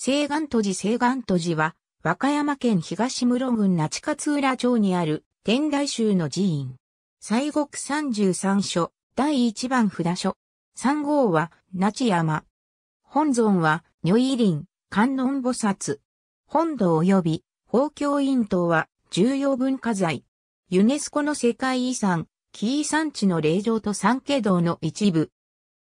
西岸都寺西岸都寺は、和歌山県東室郡那智勝浦町にある天台宗の寺院。西国三十三所、第一番札所。三号は、那智山。本尊は、如意林、観音菩薩。本土及び、法教院等は、重要文化財。ユネスコの世界遺産、紀伊山地の霊場と三家堂の一部。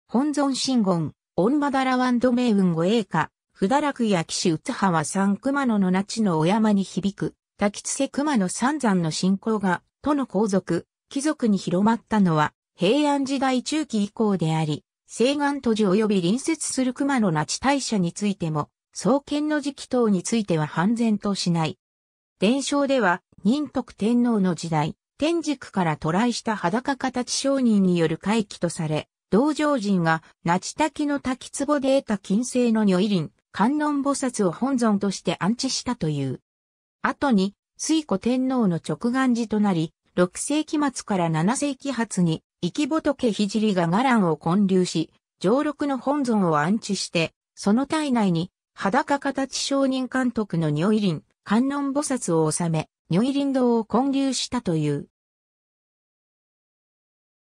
本尊神言、御馬マダラワンド名運護栄華、だらくや騎士うつはは三熊野の那智のお山に響く、滝津瀬熊野三山の信仰が、都の皇族、貴族に広まったのは、平安時代中期以降であり、西岸都市及び隣接する熊野那智大社についても、創建の時期等については判然としない。伝承では、仁徳天皇の時代、天竺から渡来した裸形商人による回帰とされ、道場人が、那智滝の滝壺で得た金星の如意林、観音菩薩を本尊として安置したという。後に、水古天皇の直眼寺となり、6世紀末から7世紀初に、生き仏聖が伽藍を建立し、上六の本尊を安置して、その体内に、裸形商人監督の如意輪、観音菩薩を治め、如意輪堂を建立したという。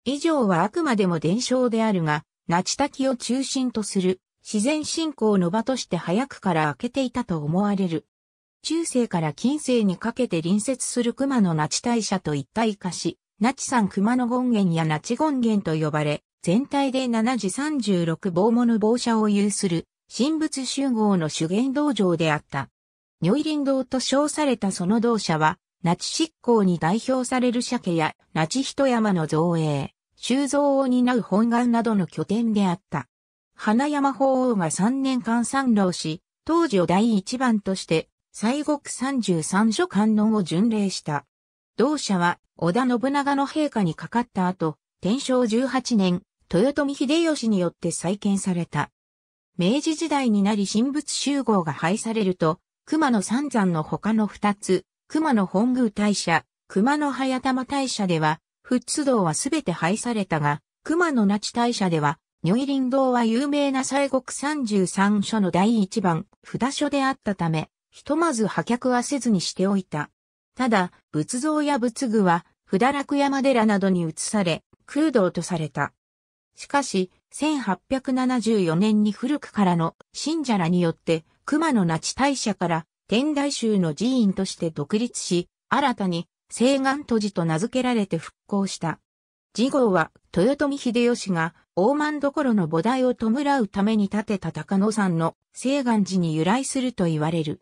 以上はあくまでも伝承であるが、那智滝を中心とする自然信仰の場として早くから開けていたと思われる。中世から近世にかけて隣接する熊野那智大社と一体化し、那智山熊野権現や那智権現と呼ばれ、全体で7時36棒物棒車を有する、神仏集合の主元道場であった。如意林道と称されたその道社は、那智執行に代表される鮭や那智人山の造営、修造を担う本願などの拠点であった。花山法王が3年間参籠し、当時を第一番として、西国三十三所観音を巡礼した。同社は、織田信長の陛下にかかった後、天正18年、豊臣秀吉によって再建された。明治時代になり神仏集合が廃されると、熊野三山の他の二つ、熊野本宮大社、熊野早玉大社では、仏道はすべて廃されたが、熊野那智大社では、如意林道は有名な西国33所の第一番、札所であったため、ひとまず破却はせずにしておいた。ただ、仏像や仏具は、札楽山寺などに移され、空洞とされた。しかし、1874年に古くからの信者らによって、熊野那智大社から天台宗の寺院として独立し、新たに西岸都寺と名付けられて復興した。次号は豊臣秀吉が大満どころの菩提を弔うために建てた高野山の西岸寺に由来すると言われる。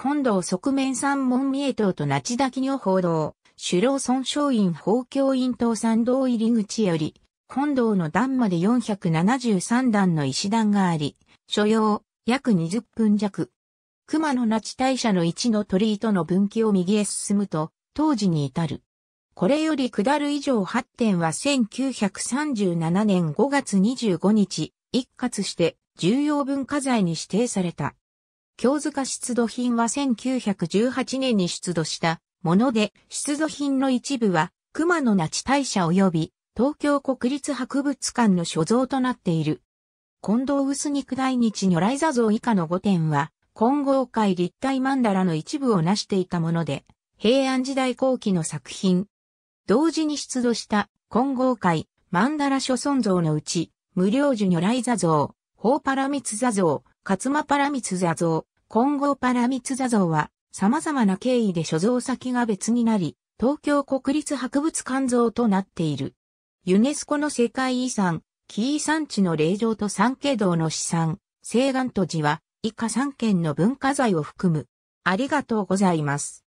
本堂側面山門三重塔と那智滝女報道、首老尊松院法教院塔参道入り口より、本堂の段まで473段の石段があり、所要約20分弱。熊野那智大社の一の鳥居との分岐を右へ進むと、当時に至る。これより下る以上8点は1937年5月25日、一括して重要文化財に指定された。京塚出土品は1918年に出土したもので、出土品の一部は熊野那智大社及び東京国立博物館の所蔵となっている。近藤薄肉大日如来座像以下の5点は、金剛界立体曼荼羅の一部を成していたもので、平安時代後期の作品、同時に出土した金剛界、曼荼羅諸尊像のうち、無量寿如来座像、宝パラミツ座像、勝間パラミツ座像、金剛パラミツ座像は、様々な経緯で所蔵先が別になり、東京国立博物館像となっている。ユネスコの世界遺産、紀伊山地の霊場と三景堂の資産、西岸都寺は、以下3県の文化財を含む。ありがとうございます。